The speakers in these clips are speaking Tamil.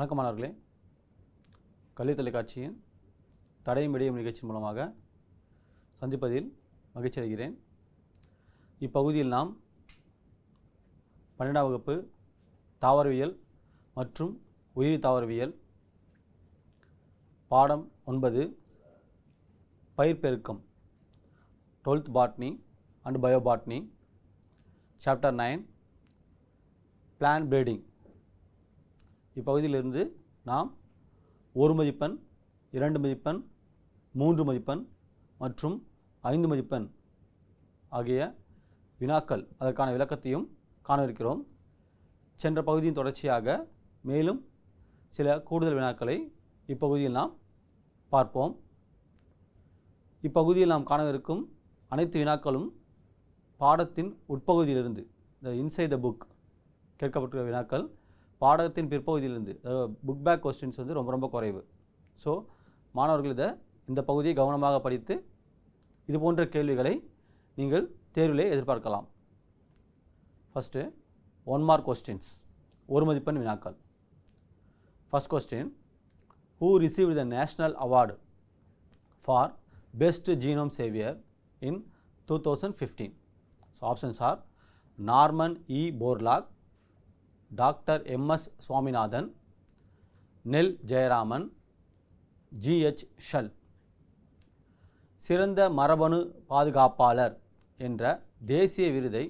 வணக்கமானவர்களே கல்வி தொலைக்காட்சியின் தடையும் இடையும் நிகழ்ச்சி மூலமாக சந்திப்பதில் மகிழ்ச்சி அடைகிறேன் இப்பகுதியில் நாம் பன்னெண்டாம் வகுப்பு தாவரவியல் மற்றும் உயிரி தாவரவியல் பாடம் ஒன்பது பயிர்பெருக்கம் twelfth botany and bio botany chapter nine plant breeding இப்பகுதியிலிருந்து நாம் ஒரு மதிப்பெண் இரண்டு மதிப்பெண் மூன்று மதிப்பெண் மற்றும் ஐந்து மதிப்பெண் ஆகிய வினாக்கள் அதற்கான விளக்கத்தையும் காணவிருக்கிறோம் சென்ற பகுதியின் தொடர்ச்சியாக மேலும் சில கூடுதல் வினாக்களை இப்பகுதியில் நாம் பார்ப்போம் இப்பகுதியில் நாம் காணவிருக்கும் அனைத்து வினாக்களும் பாடத்தின் உட்பகுதியிலிருந்து த இன்சைட் த புக் கேட்கப்பட்டுள்ள வினாக்கள் பாடகத்தின் பிற்பகுதியிலிருந்து புக் பேக் கொஸ்டின்ஸ் வந்து ரொம்ப ரொம்ப குறைவு ஸோ மாணவர்கள் இதை இந்த பகுதியை கவனமாக படித்து இது போன்ற கேள்விகளை நீங்கள் தேர்விலே எதிர்பார்க்கலாம் ஃபஸ்ட்டு ஒன் மார்க் கொஸ்டின்ஸ் ஒரு மதிப்பெண் வினாக்கள் first question who receive the national award for best genome saviour in two thousand fifteen so options are Norman E Borlaug doctor M S Swaminathan Nel Jayaraman G H shall சிறந்த மரபணு பாதுகாப்பாளர் என்ற தேசிய விருதை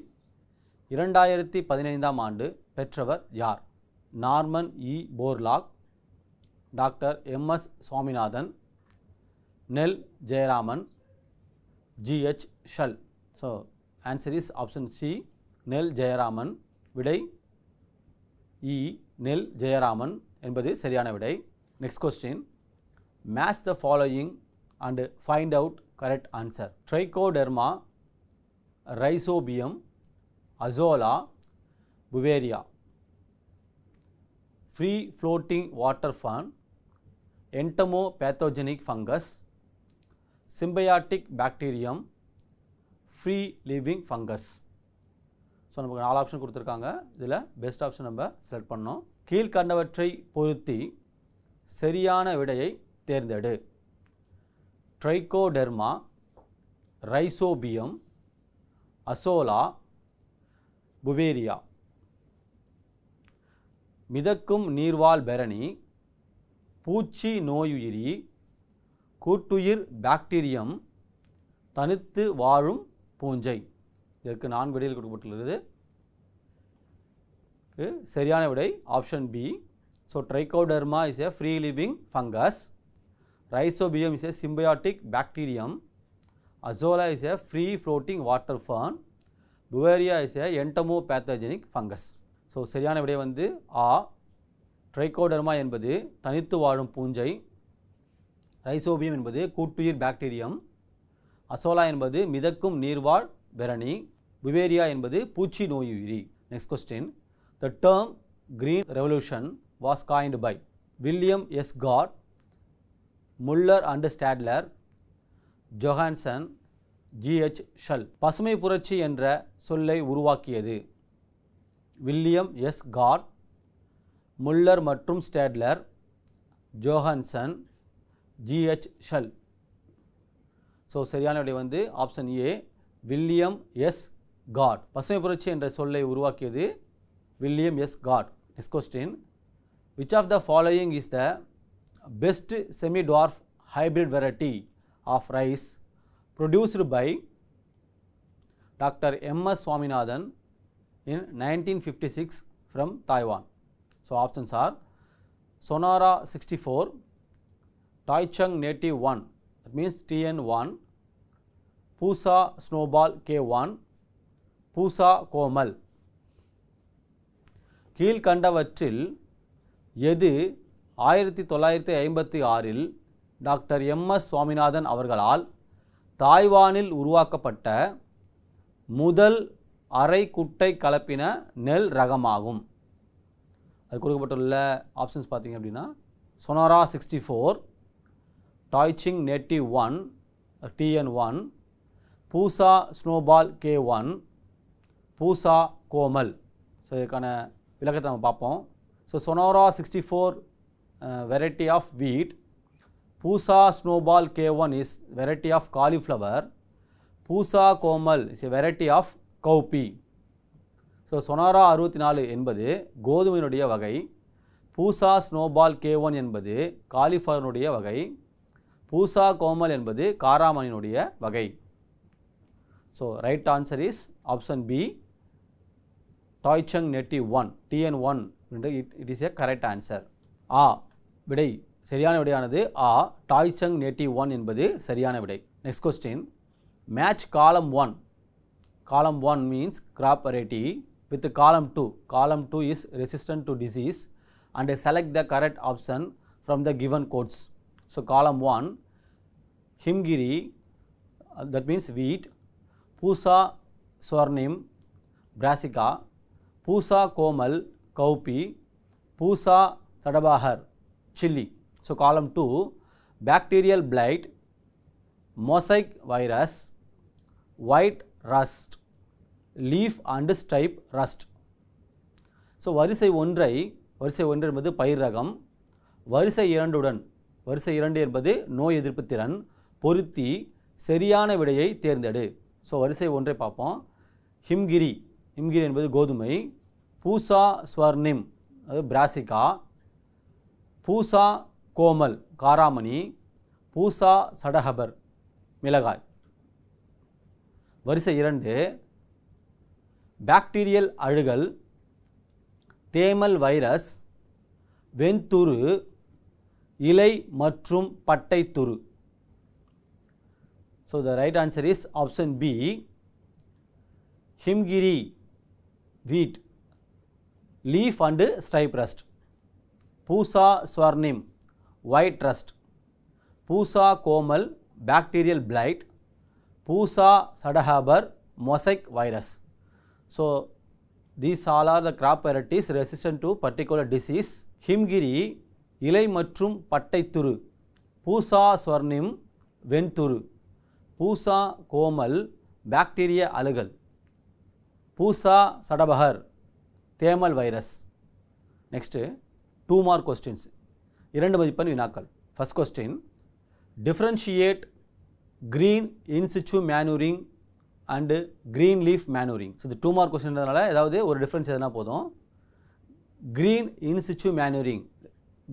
இரண்டாயிரத்தி பதினைந்தாம் ஆண்டு பெற்றவர் யார் Norman E Borlaug doctor M S Swaminathan Nel Jayaraman G H Shull so answer is option C Nel Jayaraman விடை இ நெல் ஜெயராமன் என்பது சரியான விடை next question match the following and find out correct answer Trichoderma Rhizobium Azolla Beauveria free floating water fern entomopathogenic fungus symbiotic bacterium free living fungus so நமக்கு நாலு ஆப்ஷன் கொடுத்துருக்காங்க இதில் பெஸ்ட் ஆப்ஷன் நம்ம செலக்ட் பண்ணோம் கீழ்கண்டவற்றை பொருத்தி சரியான விடையை தேர்ந்தெடு ட்ரைகோடெர்மா ரைசோபியம் அசோலா புவேரியா மிதக்கும் நீர்வாழ் பெரணி பூச்சி நோயுயிரி கூட்டுயிர் பாக்டீரியம் தனித்து வாழும் பூஞ்சை இதற்கு நான்கு விடையில் கொடுக்கப்பட்டுள்ளது சரியான விடை option B so Trichoderma is a free living fungus Rhizobium is a symbiotic bacterium Azolla is a free floating water fern Beauveria is a entomopathogenic fungus so சரியான விடை வந்து ஆ ட்ரைகோடெர்மா என்பது தனித்து வாழும் பூஞ்சை ரைசோபியம் என்பது கூட்டுயிர் பாக்டீரியம் அசோலா என்பது மிதக்கும் நீர்வாழ் பெரணி விவேரியா என்பது பூச்சி உயிரி next question the term green revolution was coined by William S Gaud Muller and Stadler Johannsen G H Shull பசுமை புரட்சி என்ற சொல்லை உருவாக்கியது வில்லியம் எஸ் காட் முல்லர் மற்றும் Stadler Johannsen G H Shull so சரியான விடை வந்து option A William S Gaud பசுமை புரட்சி என்ற சொல்லை உருவாக்கியது William S Gaud next question which of the following is the best semi dwarf hybrid variety of rice produced by Dr. M. S. Swaminathan in 1956 from Taiwan. So, options are Sonora 64, Taichung Native 1 that means TN 1, Pusa Snowball K one Pusa Komal கீழ்கண்டவற்றில் எது ஆயிரத்தி தொள்ளாயிரத்தி ஐம்பத்தி ஆறில் டாக்டர் எம் எஸ் சுவாமிநாதன் அவர்களால் தாய்வானில் உருவாக்கப்பட்ட முதல் அரை குட்டை கலப்பின நெல் ரகமாகும் அது கொடுக்கப்பட்டுள்ள ஆப்ஷன்ஸ் பார்த்தீங்க அப்படின்னா Sonora sixty four Taichung native one TN one Pusa Snowball K one Pusa Komal so இதுக்கான விளக்கத்தை நம்ம பார்ப்போம் so Sonora sixty four variety of wheat Pusa Snowball K one is variety of cauliflower Pusa Komal is a variety of cowpea so Sonora அறுபத்தி நாலு என்பது கோதுமையினுடைய வகை பூசா ஸ்னோபால் கே ஒன் என்பது காலிஃபர்னுடைய வகை பூசா கோமல் என்பது காராமணியினுடைய வகை So, right answer is option B Toicheng Neti 1 TN1 it, it is a correct answer. ஆ விடை சரியான விடையானது ஆ டாய்சங் நேட்டி ஒன் என்பது சரியான விடை next question match column one column one means crop variety with column two column two is resistant to disease and select the correct option from the given codes so column one Himgiri that means wheat Pusa Swarnim brassica Pusa Komal cowpea Pusa Sadabahar chilli so column two bacterial blight mosaic virus white rust leaf and stripe rust so வரிசை ஒன்றை வரிசை ஒன்று என்பது பயிர் ரகம் வரிசை இரண்டுடன் வரிசை இரண்டு என்பது நோய் எதிர்ப்பு திறன் பொருத்தி சரியான விடையை தேர்ந்தெடு ஸோ வரிசை ஒன்றை பார்ப்போம் ஹிம்கிரி ஹிம்கிரி என்பது கோதுமை பூசா ஸ்வர்ணிம் அது பிராசிகா பூசா கோமல் காராமணி பூசா சடஹபர் மிளகாய் வரிசை இரண்டு பாக்டீரியல் அழுகல் தேமல் வைரஸ் வெண்துரு இலை மற்றும் பட்டைத்துரு So, the right answer is option B Himgiri wheat leaf and stripe rust, Pusa swarnim white rust, Pusa komal bacterial blight, Pusa sadahabar mosaic virus. So, these all are the crop varieties resistant to particular disease. Himgiri இலை மற்றும் பட்டைத்துரு பூசா ஸ்வர்ணிம் வெண்துரு பூசா கோமல் பாக்டீரிய அழுகல் பூசா சடபகர் தேமல் virus next two mark questions இரண்டு மதிப்பெண் வினாக்கள் first question differentiate green in situ manuring and green leaf manuring so இது டூ மார்க் கொஸ்டின்றதுனால ஏதாவது ஒரு டிஃப்ரென்ஸ் எதுனா போதும் green in situ manuring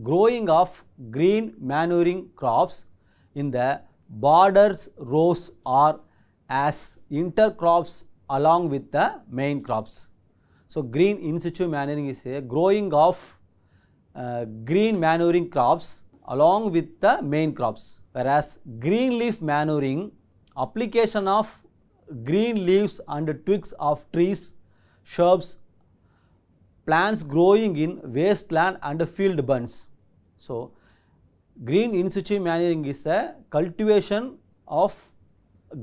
growing of green manuring crops இந்த borders rows are as intercrops along with the main crops. So, green in situ manuring is a growing of uh, green manuring crops along with the main crops whereas green leaf manuring application of green leaves and twigs of trees, shrubs, plants growing in wasteland and field burns. So, green in situ manuring is the cultivation of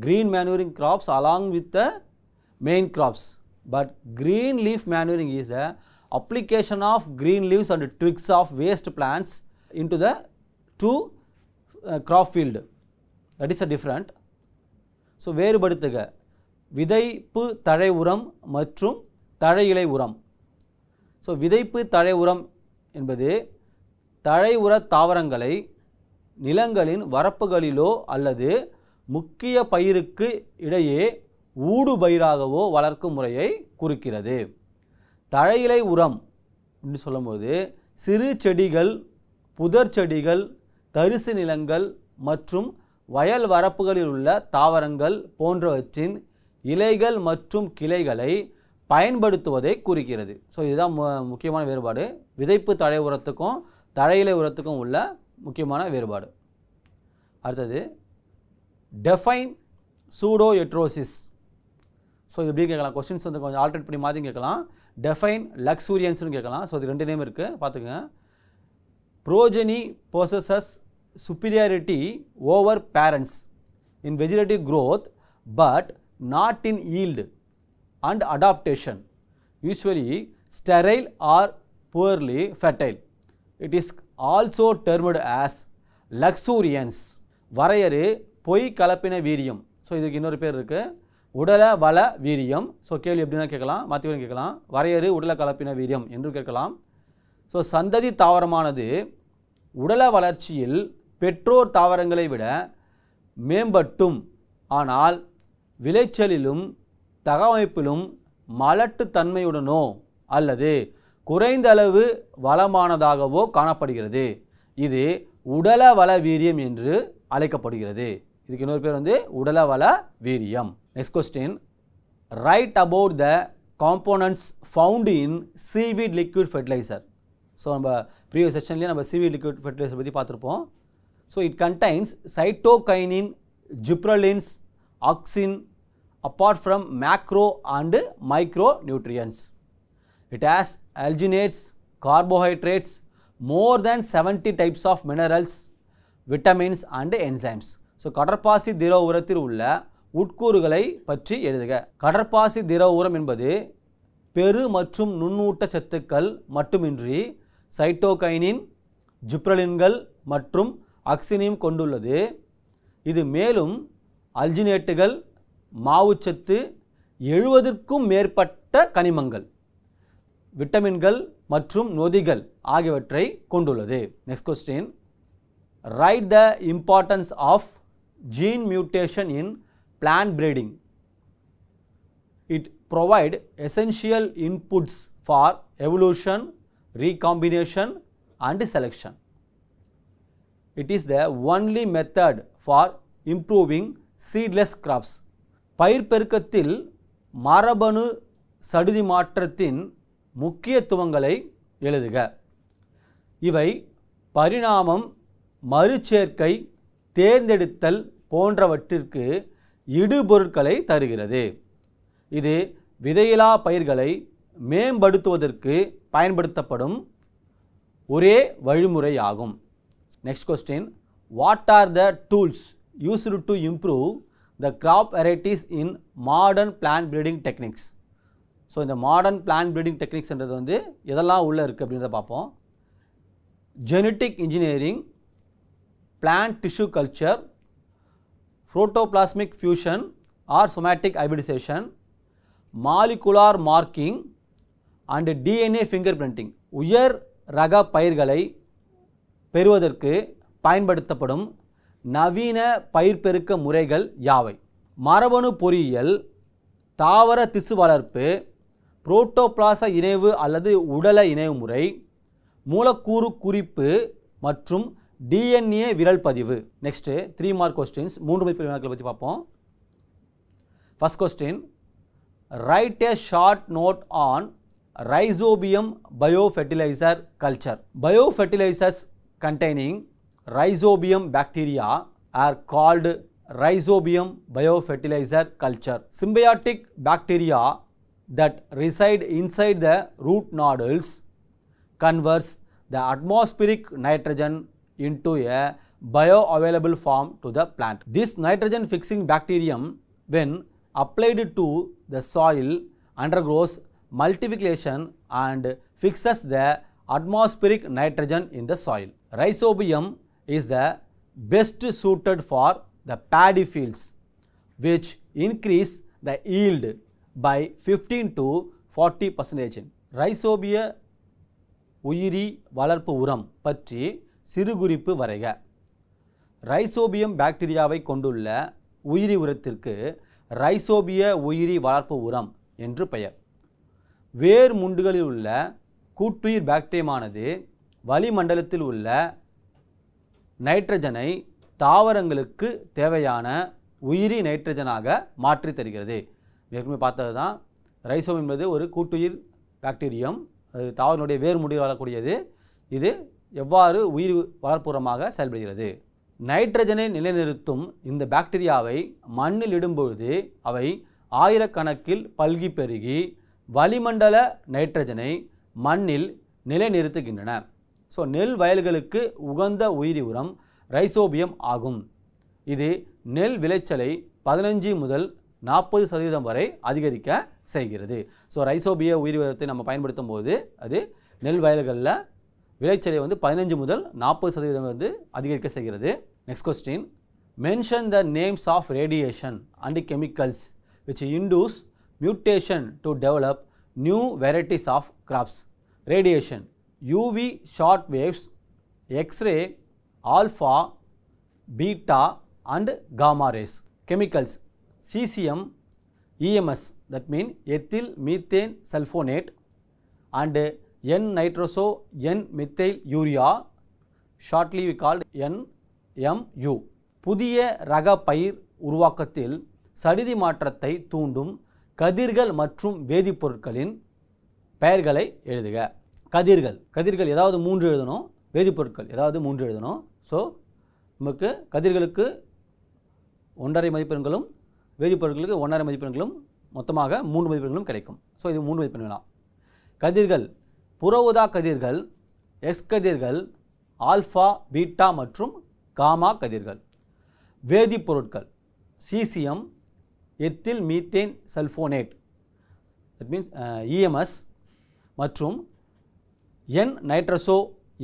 green manuring crops along with the main crops, but green leaf manuring is the application of green leaves and twigs of waste plants into the two uh, crop field that is a different. So, வேறுபடுத்துக விதைப்பு தழை Uram Matrum தழை இலை Uram. So, விதைப்பு Uram in என்பது தழை உரத் தாவரங்களை நிலங்களின் வரப்புகளிலோ அல்லது முக்கிய பயிருக்கு இடையே ஊடு பயிராகவோ வளர்க்கும் முறையை குறிக்கிறது தழையிலை உரம் அப்படின்னு சொல்லும்போது சிறு செடிகள் புதர் செடிகள் தரிசு நிலங்கள் மற்றும் வயல் வரப்புகளில் உள்ள தாவரங்கள் போன்றவற்றின் இலைகள் மற்றும் கிளைகளை பயன்படுத்துவதை குறிக்கிறது ஸோ இதுதான் முக்கியமான வேறுபாடு விதைப்பு தழை உரத்துக்கும் தழையிலை உரத்துக்கும் உள்ள முக்கியமான வேறுபாடு அடுத்தது டெஃபைன் சூடோ எட்ரோசிஸ் ஸோ இது எப்படி கேட்கலாம் கொஸ்டின்ஸ் வந்து கொஞ்சம் ஆல்ட்ரேட் பண்ணி மாதிரி கேட்கலாம் டெஃபைன் லக்ஸூரியன்ஸ்னு கேட்கலாம் ஸோ இது ரெண்டு நேம் இருக்குது பார்த்துக்கோங்க progeny possesses superiority over parents in vegetative growth but not in yield and adaptation usually sterile or poorly fertile it is also termed as luxuriance வரையறு பொய் கலப்பின வீரியம் ஸோ இதுக்கு இன்னொரு பேர் இருக்குது உடல வள வீரியம் ஸோ கேள்வி எப்படின்னா கேட்கலாம் மாற்றிவன் கேட்கலாம் வரையறு உடல கலப்பின வீரியம் என்று கேட்கலாம் ஸோ சந்ததி தாவரமானது உடல வளர்ச்சியில் பெற்றோர் தாவரங்களை விட மேம்பட்டும் ஆனால் விளைச்சலிலும் தகவமைப்பிலும் மலட்டுத்தன்மையுடனோ அல்லது குறைந்த அளவு வளமானதாகவோ காணப்படுகிறது இது உடல வள வீரியம் என்று அழைக்கப்படுகிறது இதுக்கு இன்னொரு பேர் வந்து உடல வள வீரியம் next question write about the components found in seaweed liquid fertiliser so நம்ம ப்ரீவியஸ் செஷன்லேயே நம்ம சீவீட் லிக்விட் ஃபெர்டிலைசர் பற்றி பார்த்துருப்போம் so it contains cytokinin gibberellins auxin apart from macro and micro nutrients It has alginates, carbohydrates, more than 70 types of minerals, vitamins and enzymes. So கடற்பாசி திரவ உரத்தில் உள்ள உட்கூறுகளை பற்றி எழுதுக கடற்பாசி திர உரம் என்பது பெரு மற்றும் நுண்ணூட்ட சத்துக்கள் மட்டுமின்றி சைட்டோகைனின் ஜிப்ரலின்கள் மற்றும் அக்சினியும் கொண்டுள்ளது இது மேலும் அல்ஜினேட்டுகள் மாவுச்சத்து எழுபதற்கும் மேற்பட்ட கனிமங்கள் விட்டமின்கள் மற்றும் நொதிகள் ஆகியவற்றை கொண்டுள்ளது next question write the importance of gene mutation in plant breeding it provide essential inputs for evolution recombination and selection it is the only method for improving seedless crops பயிர் பெருக்கத்தில் மரபணு சடுதி மாற்றத்தின் முக்கியத்துவங்களை எழுதுக இவை பரிணாமம் மறுசேர்க்கை தேர்ந்தெடுத்தல் போன்றவற்றிற்கு இடுபொருட்களை தருகிறது இது விதையிலா பயிர்களை மேம்படுத்துவதற்கு பயன்படுத்தப்படும் ஒரே வழிமுறையாகும் next question what are the tools used to improve the crop varieties in modern plant breeding techniques so இந்த மாடர்ன் பிளான் பில்டிங் டெக்னிக்ஸ்ன்றது வந்து எதெல்லாம் உள்ளே இருக்குது அப்படின்றத பார்ப்போம் genetic engineering plant tissue culture protoplasmic fusion or somatic hybridisation molecular marking and DNA fingerprinting உயர் ரக பயிர்களை பெறுவதற்கு பயன்படுத்தப்படும் நவீன பயிர் பெருக்க முறைகள் யாவை மரபணு பொறியியல் தாவர திசு வளர்ப்பு புரோட்டோபிளாச இணைவு அல்லது உடல இணைவு முறை மூலக்கூறு குறிப்பு மற்றும் டிஎன்ஏ விரல் பதிவு நெக்ஸ்ட்டு த்ரீ மார்க் கொஸ்டின்ஸ் மூன்று மதிப்பு வினாக்களை பற்றி பார்ப்போம் first question write a short note on rhizobium biofertiliser culture biofertilisers containing rhizobium bacteria are called rhizobium biofertiliser culture symbiotic bacteria that reside inside the root nodules converts the atmospheric nitrogen into a bioavailable form to the plant. This nitrogen fixing bacterium when applied to the soil undergoes multiplication and fixes the atmospheric nitrogen in the soil. Rhizobium is the best suited for the paddy fields which increase the yield by fifteen to forty percentage ரைசோபிய உயிரி வளர்ப்பு உரம் பற்றி சிறுகுறிப்பு வரைக ரைசோபியம் பாக்டீரியாவை கொண்டுள்ள உயிரி உரத்திற்கு ரைசோபிய உயிரி வளர்ப்பு உரம் என்று பெயர் வேர் முண்டுகளில் உள்ள கூட்டுயிர் பாக்டீரியமானது வளிமண்டலத்தில் உள்ள நைட்ரஜனை தாவரங்களுக்கு தேவையான உயிரி நைட்ரஜனாக மாற்றித் தருகிறது ஏற்கனவே பார்த்தது தான் ரைசோம் என்பது ஒரு கூட்டுயிர் பாக்டீரியம் அது தாவரனுடைய வேர் முடிவு வாழக்கூடியது இது எவ்வாறு உயிர் வளர்ப்புறமாக செயல்படுகிறது நைட்ரஜனை நிலைநிறுத்தும் இந்த பாக்டீரியாவை மண்ணில் இடும்பொழுது அவை ஆயிரக்கணக்கில் பல்கி பெருகி வளிமண்டல நைட்ரஜனை மண்ணில் நிலைநிறுத்துகின்றன ஸோ நெல் வயல்களுக்கு உகந்த உயிரி உரம் ரைசோபியம் ஆகும் இது நெல் விளைச்சலை பதினஞ்சு முதல் நாற்பது சதவீதம் வரை அதிகரிக்க செய்கிறது ஸோ ரைசோபிய உயிர் விதத்தை நம்ம பயன்படுத்தும் போது அது நெல் வயல்களில் விளைச்சலை வந்து பதினஞ்சு முதல் நாற்பது சதவீதம் வந்து அதிகரிக்க செய்கிறது next question mention the names of radiation and chemicals which induce mutation to develop new varieties of crops radiation UV short waves X ray alpha beta and gamma rays chemicals CCM EMS that mean ethyl methane sulfonate and N nitroso N methyl urea shortly we called NMU. புதிய ரக பயிர் உருவாக்கத்தில் சடிதி மாற்றத்தை தூண்டும் கதிர்கள் மற்றும் வேதிப்பொருட்களின் பெயர்களை எழுதுக கதிர்கள் கதிர்கள் ஏதாவது மூன்று எழுதணும் வேதிப்பொருட்கள் ஏதாவது மூன்று எழுதணும் ஸோ நமக்கு கதிர்களுக்கு ஒன்றரை மதிப்பெண்களும் வேதிப்பொருட்களுக்கு ஒன்றரை மதிப்பெண்களும் மொத்தமாக மூன்று மதிப்பெண்களும் கிடைக்கும் ஸோ இது மூன்று மதிப்பெண்களாம் கதிர்கள் புறவுதா கதிர்கள் எக்ஸ் கதிர்கள் ஆல்ஃபா பீட்டா மற்றும் காமா கதிர்கள் வேதிப்பொருட்கள் caesium ethyl methane sulphonate that means EMS e மற்றும் N nitroso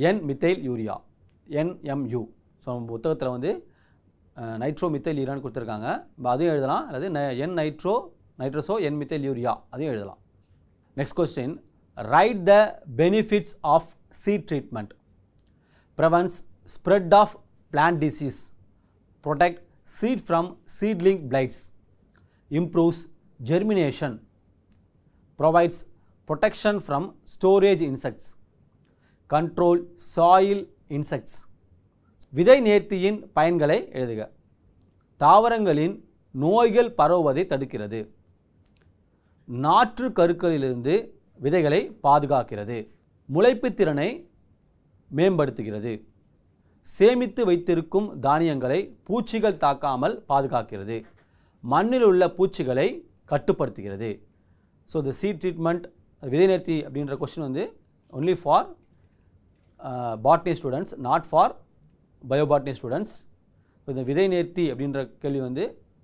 N methyl urea NMU so நம்ம புத்தகத்தில் வந்து நைட்ரோ மித்தைல் யூரியான்னு கொடுத்துருக்காங்க அதையும் எழுதலாம் அல்லது N nitro nitroso N methyl urea அதையும் எழுதலாம் next question write the benefits of seed treatment prevents spread of plant disease protect seed from seedling blights improves germination provides protection from storage insects control soil insects விதை நேர்த்தியின் பயன்களை எழுதுக தாவரங்களின் நோய்கள் பரவுவதை தடுக்கிறது நாற்று கருக்களிலிருந்து விதைகளை பாதுகாக்கிறது முளைப்பு திறனை மேம்படுத்துகிறது சேமித்து வைத்திருக்கும் தானியங்களை பூச்சிகள் தாக்காமல் பாதுகாக்கிறது மண்ணில் உள்ள பூச்சிகளை கட்டுப்படுத்துகிறது ஸோ இந்த சீட் ட்ரீட்மெண்ட் விதை நேர்த்தி அப்படின்ற கொஸ்டின் வந்து only for botany students not for biobotany students இந்த விதை நேர்த்தி அப்படின்ற கேள்வி வந்து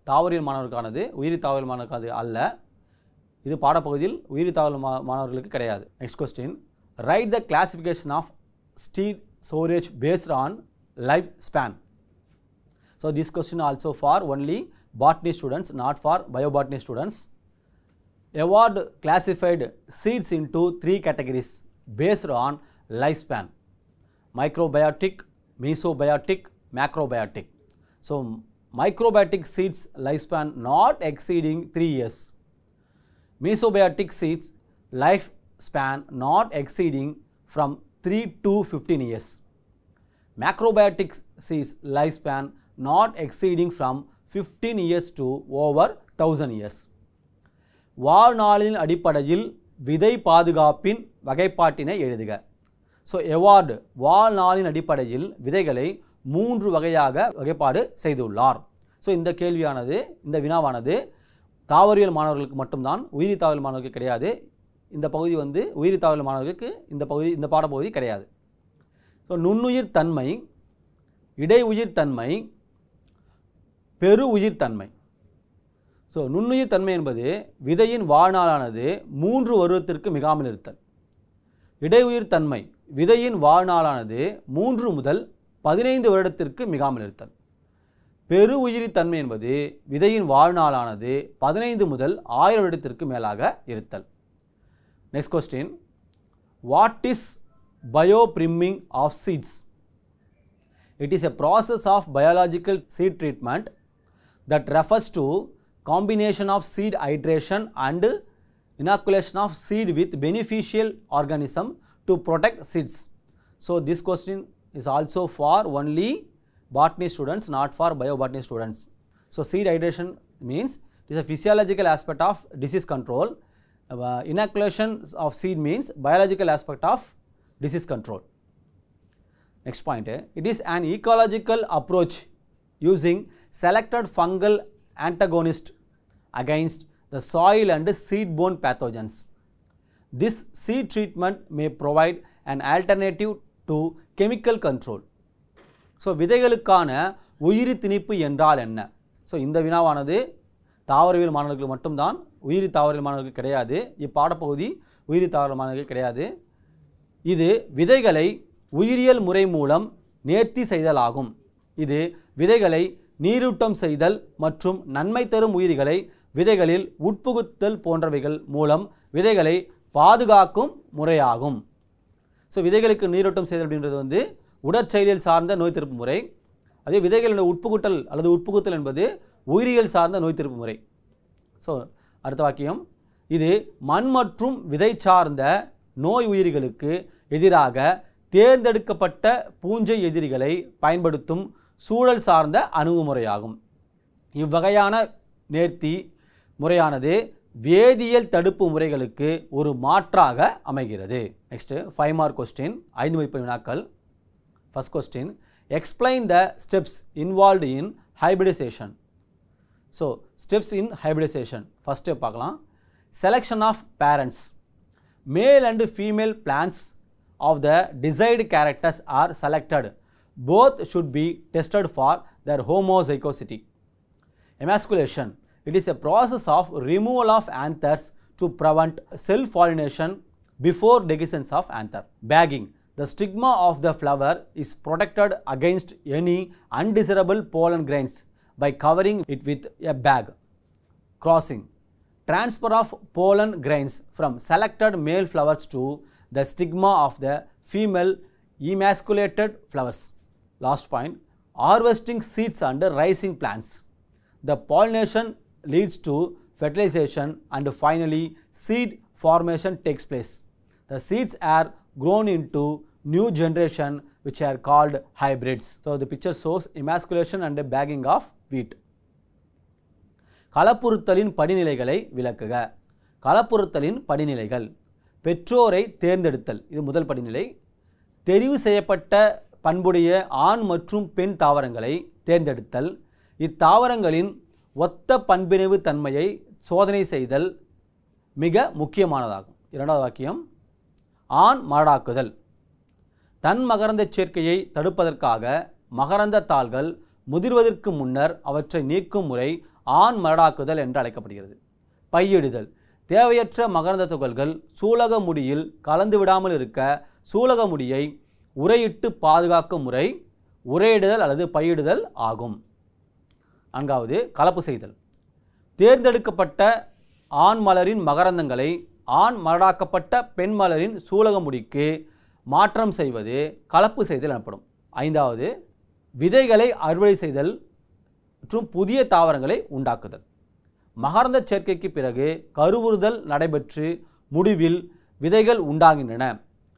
தாவரியல் மாணவருக்கானது உயிரி தாவரியல் மாணவருக்கானது அல்ல இது பாடப்பகுதியில் உயிரி தாவல் மா மாணவர்களுக்கு கிடையாது next question write the classification of seed storage based on life span so this question also for only botany students not for biobotany students seeds in two three categories based on life span microbiotic mesobiotic, macrobiotic. So, microbiotic seeds lifespan not exceeding 3 years. Mesobiotic seeds lifespan not exceeding from 3 to 15 years. Macrobiotic seeds lifespan not exceeding from 15 years to over 1000 years. வாழ்நாளின் அடிப்படையில் விதை பாதுகாப்பின் வகைப்பாட்டினை எழுதுக ஸோ எவார்டு வாழ்நாளின் அடிப்படையில் விதைகளை மூன்று வகையாக வகைப்பாடு செய்துள்ளார் ஸோ இந்த கேள்வியானது இந்த வினாவானது தாவரியல் மாணவர்களுக்கு மட்டும்தான் உயிரி தாவரியல் மாணவர்களுக்கு கிடையாது இந்த பகுதி வந்து உயிரி தாவரியல் மாணவர்களுக்கு இந்த பகுதி இந்த பாடப்பகுதி கிடையாது ஸோ நுண்ணுயிர் தன்மை இடை உயிர் தன்மை பெரு உயிர் தன்மை ஸோ நுண்ணுயிர் தன்மை என்பது விதையின் வாழ்நாளானது மூன்று வருடத்திற்கு மிகாமல் இருத்தல் உயிர் தன்மை விதையின் வாழ்நாளானது மூன்று முதல் பதினைந்து வருடத்திற்கு மிகாமல் இருத்தல் பெரு உயிரி தன்மை என்பது விதையின் வாழ்நாளானது பதினைந்து முதல் ஆயிரம் வருடத்திற்கு மேலாக இருத்தல் next question what is bio priming of seeds it is a process of biological seed treatment that refers to combination of seed hydration and inoculation of seed with beneficial organism to protect seeds. So, this question is also for only botany students not for biobotany students. So, seed hydration means it is a physiological aspect of disease control, uh, inoculation of seed means biological aspect of disease control. Next point, eh? it is an ecological approach using selected fungal antagonist against the soil and seed-borne pathogens. This seed treatment may provide an alternative to chemical control. So விதைகளுக்கான உயிரி திணிப்பு என்றால் என்ன ஸோ இந்த வினாவானது தாவரவியல் மாணவர்களுக்கு மட்டும்தான் உயிரி தாவரவியல் மாணவர்களுக்கு கிடையாது இப்பாடப்பகுதி உயிரி தாவர மாணவர்கள் கிடையாது இது விதைகளை உயிரியல் முறை மூலம் நேர்த்தி செய்தலாகும் இது விதைகளை நீரூட்டம் செய்தல் மற்றும் நன்மை தரும் உயிரிகளை விதைகளில் உட்புகுத்தல் போன்றவைகள் மூலம் விதைகளை பாதுகாக்கும் முறையாகும் ஸோ விதைகளுக்கு நீரோட்டம் செய்தல் அப்படின்றது வந்து உடற்செயலியல் சார்ந்த நோய் திருப்பு முறை அதே விதைகளின் உட்புகுட்டல் அல்லது உட்புகுத்தல் என்பது உயிரியல் சார்ந்த நோய் திருப்பு முறை ஸோ அடுத்த வாக்கியம் இது மண் மற்றும் விதை சார்ந்த நோய் உயிரிகளுக்கு எதிராக தேர்ந்தெடுக்கப்பட்ட பூஞ்சை எதிரிகளை பயன்படுத்தும் சூழல் சார்ந்த அணுகுமுறையாகும் இவ்வகையான நேர்த்தி முறையானது வேதியியல் தடுப்பு முறைகளுக்கு ஒரு மாற்றாக அமைகிறது நெக்ஸ்ட்டு ஃபைவ் மார்க் கொஸ்டின் ஐந்து மதிப்பு வினாக்கள் first question explain the steps involved in hybridisation so steps in hybridisation first பார்க்கலாம் selection of parents male and female plants of the desired characters are selected both should be tested for their homozygosity emasculation It is a process of removal of anthers to prevent self-pollination before dehiscence of anther. Bagging. The stigma of the flower is protected against any undesirable pollen grains by covering it with a bag. Crossing. Transfer of pollen grains from selected male flowers to the stigma of the female emasculated flowers. Last point, harvesting seeds under rising plants. The pollination leads to fertilization and finally seed formation takes place. The seeds are grown into new generation which are called hybrids. So, the picture shows emasculation and bagging of wheat. கலப்புறுத்தலின் படிநிலைகளை விளக்குக கலப்புறுத்தலின் படிநிலைகள் பெற்றோரை தேர்ந்தெடுத்தல் இது முதல் படிநிலை தெரிவு செய்யப்பட்ட பண்புடைய ஆண் மற்றும் பெண் தாவரங்களை தேர்ந்தெடுத்தல் இத்தாவரங்களின் ஒத்த பண்பினைவு தன்மையை சோதனை செய்தல் மிக முக்கியமானதாகும் இரண்டாவது வாக்கியம் ஆண் மாடாக்குதல் தன் மகரந்த சேர்க்கையை தடுப்பதற்காக மகரந்த தாள்கள் முதிர்வதற்கு முன்னர் அவற்றை நீக்கும் முறை ஆண் மரடாக்குதல் என்று அழைக்கப்படுகிறது பையிடுதல் தேவையற்ற மகரந்த துகள்கள் சூலக முடியில் கலந்து விடாமல் இருக்க சூலக முடியை உரையிட்டு பாதுகாக்கும் முறை உரையிடுதல் அல்லது பயிடுதல் ஆகும் நான்காவது கலப்பு செய்தல் தேர்ந்தெடுக்கப்பட்ட ஆண் மலரின் மகரந்தங்களை ஆண் மலராக்கப்பட்ட பெண் மலரின் சூலக முடிக்கு மாற்றம் செய்வது கலப்பு செய்தல் எனப்படும் ஐந்தாவது விதைகளை அறுவடை செய்தல் மற்றும் புதிய தாவரங்களை உண்டாக்குதல் மகரந்த சேர்க்கைக்கு பிறகு கருவுறுதல் நடைபெற்று முடிவில் விதைகள் உண்டாகின்றன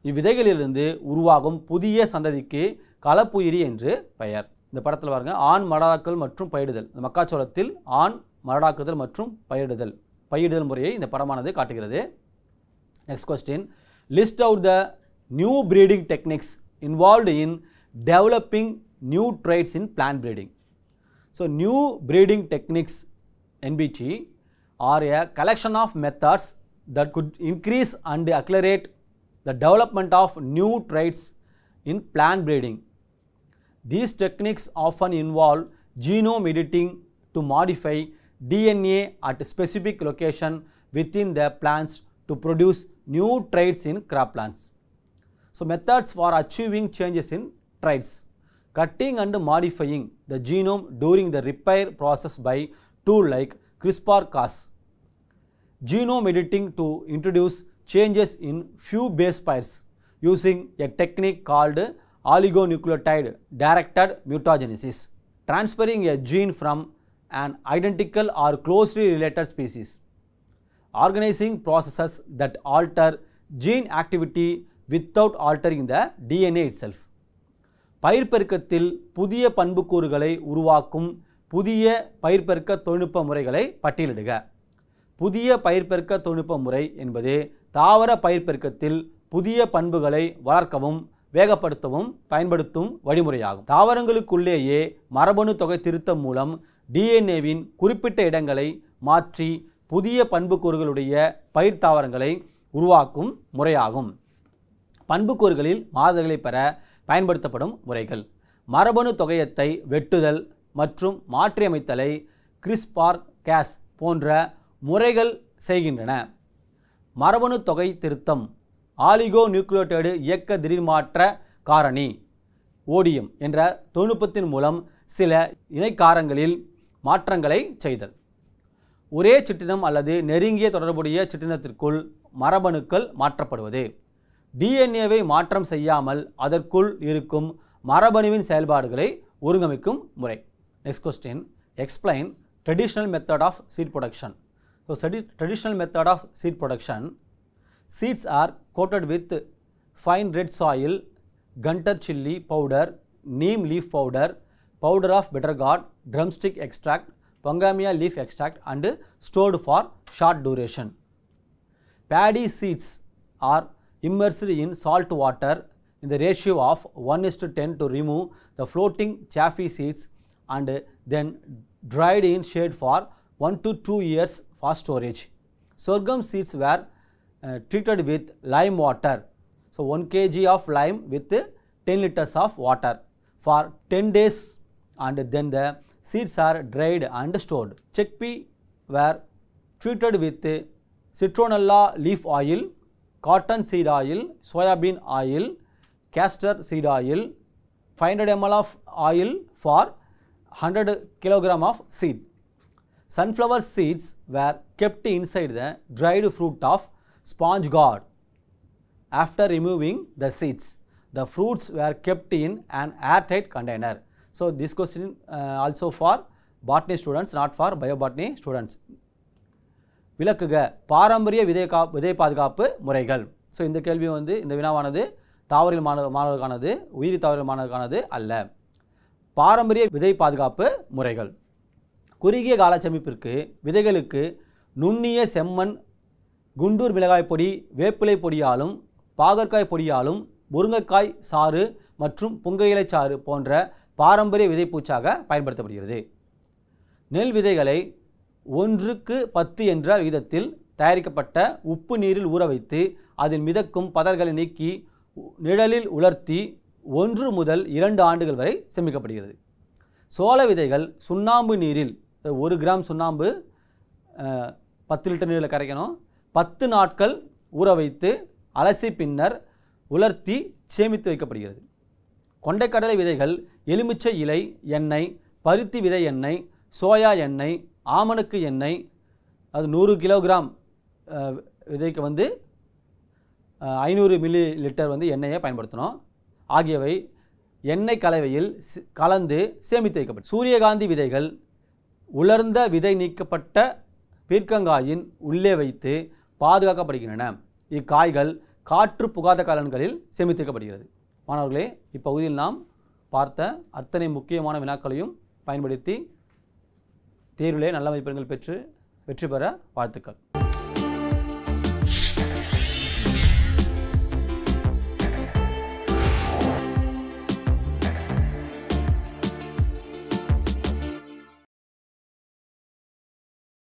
இவ்விதைகளிலிருந்து உருவாகும் புதிய சந்ததிக்கு கலப்புயிரி என்று பெயர் இந்த படத்தில் பாருங்கள் ஆண் மரடாக்கள் மற்றும் பயிடுதல் இந்த மக்காச்சோளத்தில் ஆண் மரடாக்குதல் மற்றும் பயிரிடுதல் பயிரிடுதல் முறையை இந்த படமானது காட்டுகிறது next question list out the new breeding techniques involved in developing new traits in plant breeding so new breeding techniques NBT are a collection of methods that could increase and accelerate the development of new traits in plant breeding These techniques often involve genome editing to modify DNA at a specific location within the plants to produce new traits in crop-plants. So, methods for achieving changes in traits. Cutting and modifying the genome during the repair process by tool like CRISPR-Cas. Genome editing to introduce changes in few base pairs using a technique called oligonucleotide directed mutagenesis, transferring a gene from an identical or closely related species. Organizing processes that alter gene activity without altering the DNA itself. பயிர்பெருக்கத்தில் புதிய பண்புக்கூறுகளை உருவாக்கும் புதிய பயிர்பெருக்க தொழில்நுட்ப முறைகளை பட்டியலிடுக புதிய பயிர்பெருக்க தொழில்நுட்ப முறை என்பது தாவர பயிர்பெருக்கத்தில் புதிய பண்புகளை வளர்க்கவும் வேகப்படுத்தவும் பயன்படுத்தும் வழிமுறையாகும் தாவரங்களுக்குள்ளேயே மரபணு தொகை திருத்தம் மூலம் டிஎன்ஏவின் குறிப்பிட்ட இடங்களை மாற்றி புதிய பண்புக்கூறுகளுடைய பயிர் தாவரங்களை உருவாக்கும் முறையாகும் பண்புக்கூறுகளில் மாதிரிகளை பெற பயன்படுத்தப்படும் முறைகள் மரபணு தொகையத்தை வெட்டுதல் மற்றும் மாற்றியமைத்தலை கிறிஸ்பார் கேஸ் போன்ற முறைகள் செய்கின்றன மரபணு தொகை திருத்தம் ஆலிகோ நியூக்ளியோட்டேடு இயக்க திடீர்மாற்ற காரணி ஓடியம் என்ற தொழில்நுட்பத்தின் மூலம் சில இணைக்காரங்களில் மாற்றங்களை செய்தல் ஒரே சிற்றினம் அல்லது நெருங்கிய தொடர்புடைய சிற்றினத்திற்குள் மரபணுக்கள் மாற்றப்படுவது டிஎன்ஏவை மாற்றம் செய்யாமல் அதற்குள் இருக்கும் மரபணுவின் செயல்பாடுகளை ஒருங்கமைக்கும் முறை next question explain traditional method of seed production so traditional method of seed production Seeds are coated with fine red soil, gunter chili powder, neem leaf powder, powder of gourd, drumstick extract, pongamia leaf extract and stored for short duration. Paddy seeds are immersed in salt water in the ratio of 1 is to 10 to remove the floating chaffy seeds and then dried in shade for 1 to 2 years for storage. Sorghum seeds were uh, treated with lime water. So, 1 kg of lime with 10 liters of water for 10 days and then the seeds are dried and stored. Chickpea were treated with citronella leaf oil, cotton seed oil, soybean oil, castor seed oil, 500 ml of oil for 100 kilogram of seed. Sunflower seeds were kept inside the dried fruit of sponge gourd. After removing the seeds, the fruits were kept in an airtight container. So, this question uh, also for botany students not for biobotany students. விளக்குக பாரம்பரிய விதை கா விதை பாதுகாப்பு முறைகள் ஸோ இந்த கேள்வி வந்து இந்த வினாவானது தாவரியல் மாணவ மாணவர்களுக்கானது உயிரி தாவரியல் மாணவர்களுக்கானது அல்ல பாரம்பரிய விதை பாதுகாப்பு முறைகள் குறுகிய கால செமிப்பிற்கு விதைகளுக்கு நுண்ணிய செம்மண் குண்டூர் மிளகாய் பொடி வேப்பிலை பொடியாலும் பாகற்காய் பொடியாலும் முருங்கைக்காய் சாறு மற்றும் புங்கையிலை சாறு போன்ற பாரம்பரிய விதைப்பூச்சாக பயன்படுத்தப்படுகிறது நெல் விதைகளை ஒன்றுக்கு பத்து என்ற விகிதத்தில் தயாரிக்கப்பட்ட உப்பு நீரில் ஊற வைத்து அதில் மிதக்கும் பதர்களை நீக்கி நிழலில் உலர்த்தி ஒன்று முதல் இரண்டு ஆண்டுகள் வரை சேமிக்கப்படுகிறது சோள விதைகள் சுண்ணாம்பு நீரில் ஒரு கிராம் சுண்ணாம்பு பத்து லிட்டர் நீரில் கரைக்கணும் பத்து நாட்கள் ஊற வைத்து அலசி பின்னர் உலர்த்தி சேமித்து வைக்கப்படுகிறது கொண்டைக்கடலை விதைகள் எலுமிச்சை இலை எண்ணெய் பருத்தி விதை எண்ணெய் சோயா எண்ணெய் ஆமணக்கு எண்ணெய் அது நூறு கிலோகிராம் விதைக்கு வந்து ஐநூறு மில்லி லிட்டர் வந்து எண்ணெயை பயன்படுத்தணும் ஆகியவை எண்ணெய் கலவையில் கலந்து சேமித்து வைக்கப்படும் சூரியகாந்தி விதைகள் உலர்ந்த விதை நீக்கப்பட்ட பீர்க்கங்காயின் உள்ளே வைத்து பாதுகாக்கப்படுகின்றன இக்காய்கள் காற்று புகாத காலன்களில் சேமித்திருக்கப்படுகிறது மாணவர்களே இப்பகுதியில் நாம் பார்த்த அத்தனை முக்கியமான வினாக்களையும் பயன்படுத்தி தேர்விலே நல்ல மதிப்பெண்கள் பெற்று வெற்றி பெற வாழ்த்துக்கள்